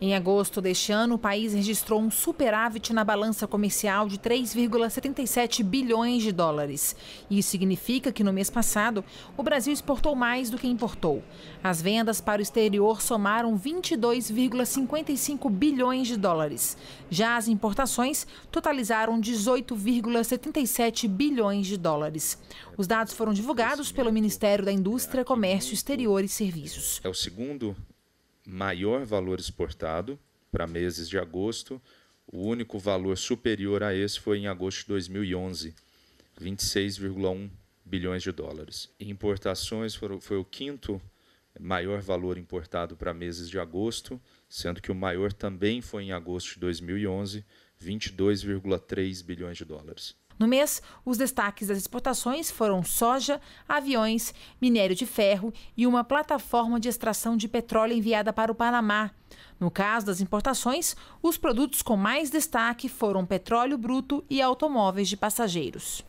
Em agosto deste ano, o país registrou um superávit na balança comercial de 3,77 bilhões de dólares. Isso significa que no mês passado, o Brasil exportou mais do que importou. As vendas para o exterior somaram 22,55 bilhões de dólares. Já as importações totalizaram 18,77 bilhões de dólares. Os dados foram divulgados pelo Ministério da Indústria, Comércio Exterior e Serviços. É o segundo maior valor exportado para meses de agosto. O único valor superior a esse foi em agosto de 2011, 26,1 bilhões de dólares. Importações foram, foi o quinto maior valor importado para meses de agosto, sendo que o maior também foi em agosto de 2011, 22,3 bilhões de dólares. No mês, os destaques das exportações foram soja, aviões, minério de ferro e uma plataforma de extração de petróleo enviada para o Panamá. No caso das importações, os produtos com mais destaque foram petróleo bruto e automóveis de passageiros.